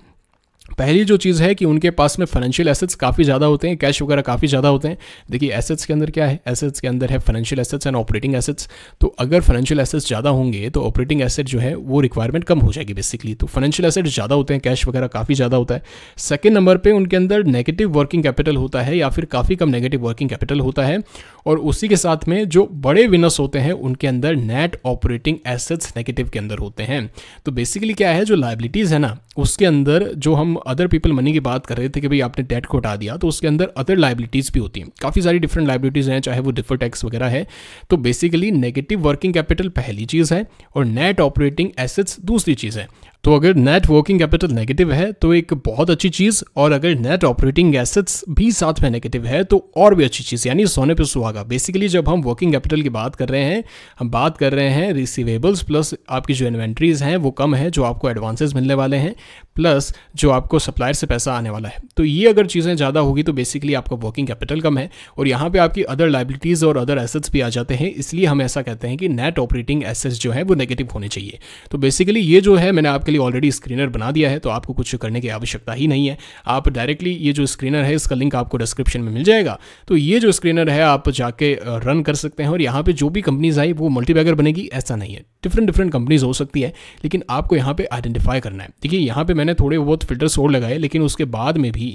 पहली जो चीज़ है कि उनके पास में फाइनेंशियल एसेट्स काफ़ी ज़्यादा होते हैं कैश वगैरह काफ़ी ज़्यादा होते हैं देखिए एसेट्स के अंदर क्या है एसेट्स के अंदर है financial assets and operating assets तो अगर फाइनेंशियल एसेट्स ज़्यादा होंगे तो ऑपरेटिंग एसेट जो है वो रिक्वायरमेंट कम हो जाएगी बेसिकली तो फाइनेंशियल एसेट्स ज़्यादा होते हैं कैश वगैरह काफ़ी ज़्यादा होता है सेकेंड नंबर पर उनके अंदर नेगेटिव वर्किंग कैपिटल होता है या फिर काफ़ी कम नेगेटिव वर्किंग कैपिटल होता है और उसी के साथ में जो बड़े विनर्स होते हैं उनके अंदर नेट ऑपरेटिंग एसेट्स नेगेटिव के अंदर होते हैं तो बेसिकली क्या है जो लाइबिलिटीज़ है ना उसके अंदर जो हम अदर पीपल मनी की बात कर रहे थे कि भाई आपने डेट को हटा दिया तो उसके अंदर अदर लाइबिलिटीज़ भी होती हैं काफ़ी सारी डिफरेंट लाइबिलिटीज़ हैं चाहे वो डिफर टैक्स वगैरह है तो बेसिकली नेगेटिव वर्किंग कैपिटल पहली चीज़ है और नेट ऑपरेटिंग एसेट्स दूसरी चीज़ है तो अगर नेट वर्किंग कैपिटल नेगेटिव है तो एक बहुत अच्छी चीज़ और अगर नेट ऑपरेटिंग एसेट्स भी साथ में नेगेटिव है तो और भी अच्छी चीज़ यानी सोने पे सुहागा बेसिकली जब हम वर्किंग कैपिटल की बात कर रहे हैं हम बात कर रहे हैं रिसीवेबल्स प्लस आपकी जो इन्वेंट्रीज हैं वो कम है जो आपको एडवांसेज मिलने वाले हैं प्लस जो आपको सप्लायर से पैसा आने वाला है तो ये अगर चीज़ें ज़्यादा होगी तो बेसिकली आपका वर्किंग कैपिटल कम है और यहाँ पर आपकी अदर लाइबिलिटीज़ और अदर एसेट्स भी आ जाते हैं इसलिए हम ऐसा कहते हैं कि नेट ऑपरेटिंग एसेट्स जो है वो नेगेटिव होने चाहिए तो बेसिकली ये जो है मैंने आपके लिए ऑलरेडी स्क्रीनर बना दिया है तो आपको कुछ करने की आवश्यकता ही नहीं है आप डायरेक्टली ये जो स्क्रीनर है इसका लिंक आपको डिस्क्रिप्शन में मिल जाएगा तो ये जो स्क्रीनर है आप जाके रन कर सकते हैं और यहाँ पर जो भी कंपनीज आई वो मल्टीबैगर बनेगी ऐसा नहीं है डिफरेंट डिफरेंट कंपनीज हो सकती है लेकिन आपको यहाँ पर आइडेंटिफाई करना है देखिए यहाँ पर मैंने थोड़े बहुत फिल्टर्स और लगाए लेकिन उसके बाद में भी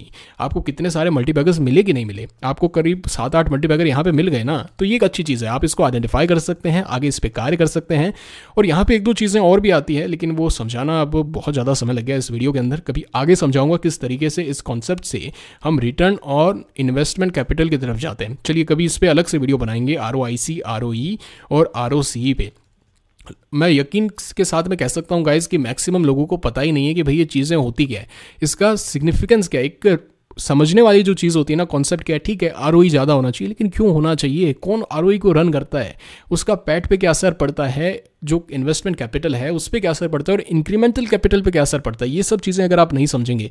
आपको कितने सारे मल्टीबैगर्स मिले कि नहीं मिले आपको करीब सात आठ मल्टीबैगर यहाँ पर मिल गए ना तो ये एक अच्छी चीज़ है आप इसको आइडेंटिफाई कर सकते हैं आगे इस पर कार्य कर सकते हैं और यहाँ पे एक दो चीज़ें और भी आती है लेकिन वो समझाना अब बहुत ज़्यादा समय लग गया इस वीडियो के अंदर कभी आगे समझाऊंगा किस तरीके से इस कॉन्सेप्ट से हम रिटर्न और इन्वेस्टमेंट कैपिटल की तरफ जाते हैं चलिए कभी इस पर अलग से वीडियो बनाएंगे आर ओ e और आर ओ e पे मैं यकीन के साथ मैं कह सकता हूँ गाइज कि मैक्सिमम लोगों को पता ही नहीं है कि भाई ये चीज़ें होती क्या है इसका सिग्निफिकेंस क्या है एक समझने वाली जो चीज़ होती है ना कॉन्सेप्ट क्या है ठीक है आर e ज़्यादा होना चाहिए लेकिन क्यों होना चाहिए कौन आर को रन करता है उसका पैट पे क्या असर पड़ता है जो इन्वेस्टमेंट कैपिटल है उस पर क्या असर पड़ता है और इंक्रीमेंटल कैपिटल पे क्या असर पड़ता है ये सब चीज़ें अगर आप नहीं समझेंगे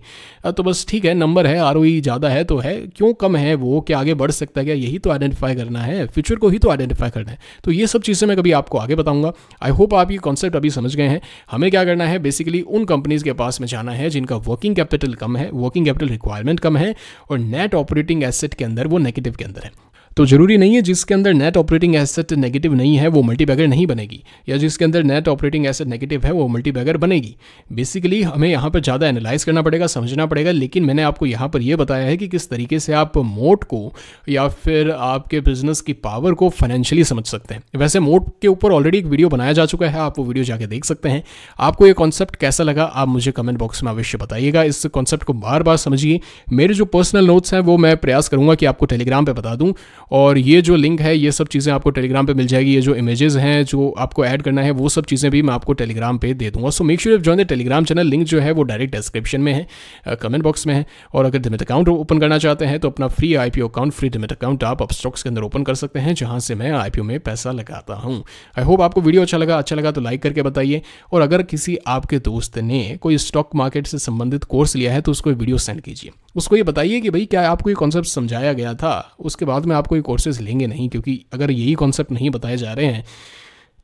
तो बस ठीक है नंबर है आर ज़्यादा है तो है क्यों कम है वो क्या आगे बढ़ सकता है क्या यही तो आइडेंटिफाई करना है फ्यूचर को ही तो आइडेंटिफाई करना है तो ये सब चीज़ें मैं कभी आपको आगे बताऊंगा आई होप आप ये कॉन्सेप्ट अभी समझ गए हैं हमें क्या करना है बेसिकली उन कंपनीज़ के पास में जाना है जिनका वर्किंग कैपिटल कम है वर्किंग कैपिटल रिक्वायरमेंट कम है और नेट ऑपरेटिंग एसेट के अंदर वो नेगेटिव के अंदर है तो जरूरी नहीं है जिसके अंदर नेट ऑपरेटिंग एसेट नेगेटिव नहीं है वो मल्टी बैगर नहीं बनेगी या जिसके अंदर नेट ऑपरेटिंग एसेट नेगेटिव है वो मल्टी बैगर बनेगी बेसिकली हमें यहाँ पर ज़्यादा एनालाइज करना पड़ेगा समझना पड़ेगा लेकिन मैंने आपको यहाँ पर यह बताया है कि किस तरीके से आप मोट को या फिर आपके बिजनेस की पावर को फाइनेंशियली समझ सकते हैं वैसे मोट के ऊपर ऑलरेडी एक वीडियो बनाया जा चुका है आप वो वीडियो जाके देख सकते हैं आपको ये कॉन्सेप्ट कैसा लगा आप मुझे कमेंट बॉक्स में अवश्य बताइएगा इस कॉन्सेप्ट को बार बार समझिए मेरे जो पर्सनल नोट्स हैं वो मैं प्रयास करूँगा कि आपको टेलीग्राम पर बता दूँ और ये जो लिंक है ये सब चीज़ें आपको टेलीग्राम पे मिल जाएगी ये जो इमेजेस हैं जो आपको ऐड करना है वो सब चीज़ें भी मैं आपको टेलीग्राम पे दे दूंगा so make sure join the Telegram channel link जो है वो डायरेक्ट डिस्क्रिप्शन में है कमेंट बॉक्स में है और अगर डिमिट अकाउंट ओपन करना चाहते हैं तो अपना free I account free demat account आप अपस्टॉक्स के अंदर ओपन कर सकते हैं जहाँ से मैं आई में पैसा लगाता हूँ आई होप आपको वीडियो अच्छा लगा अच्छा लगा तो लाइक करके बताइए और अगर किसी आपके दोस्त ने कोई स्टॉक मार्केट से संबंधित कोर्स लिया है तो उसको वीडियो सेंड कीजिए उसको ये बताइए कि भाई क्या आपको ये कॉन्सेप्ट समझाया गया था उसके बाद में आपको कोई कोर्सेज लेंगे नहीं क्योंकि अगर यही कॉन्सेप्ट नहीं बताए जा रहे हैं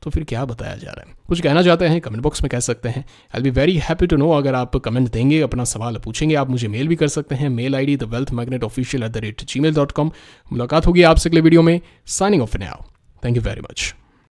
तो फिर क्या बताया जा रहा है कुछ कहना चाहते हैं कमेंट बॉक्स में कह सकते हैं I be very happy to know अगर आप कमेंट देंगे अपना सवाल पूछेंगे आप मुझे मेल भी कर सकते हैं mail I D the wealth magnet official at the rate Gmail dot com मुलाकात होगी आपसे अगले वीडियो में साइनिंग ऑफ आओ थैंक यू वेरी मच